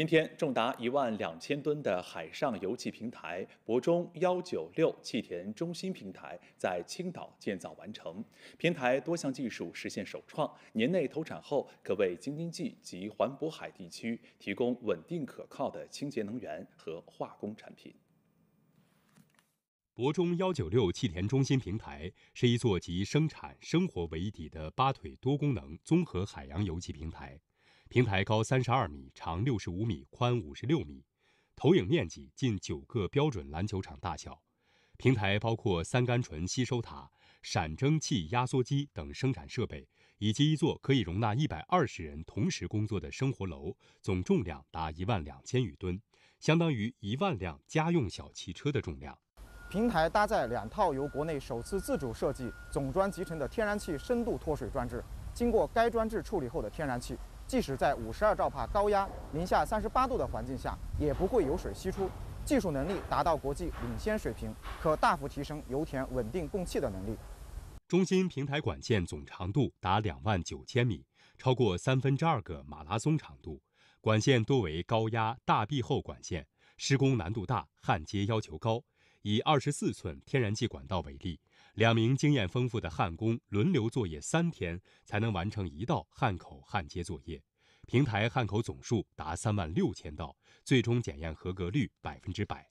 今天，重达一万两千吨的海上油气平台——博中幺九六气田中心平台，在青岛建造完成。平台多项技术实现首创，年内投产后可为京津冀及环渤海地区提供稳定可靠的清洁能源和化工产品。博中幺九六气田中心平台是一座集生产生活为底的八腿多功能综合海洋油气平台。平台高三十二米，长六十五米，宽五十六米，投影面积近九个标准篮球场大小。平台包括三甘醇吸收塔、闪蒸汽压缩机等生产设备，以及一座可以容纳一百二十人同时工作的生活楼，总重量达一万两千余吨，相当于一万辆家用小汽车的重量。平台搭载两套由国内首次自主设计、总装集成的天然气深度脱水装置，经过该装置处理后的天然气。即使在五十二兆帕高压、零下三十八度的环境下，也不会有水析出。技术能力达到国际领先水平，可大幅提升油田稳定供气的能力。中心平台管线总长度达两万九千米，超过三分之二个马拉松长度。管线多为高压大壁厚管线，施工难度大，焊接要求高。以二十四寸天然气管道为例。两名经验丰富的焊工轮流作业三天，才能完成一道焊口焊接作业。平台焊口总数达三万六千道，最终检验合格率百分之百。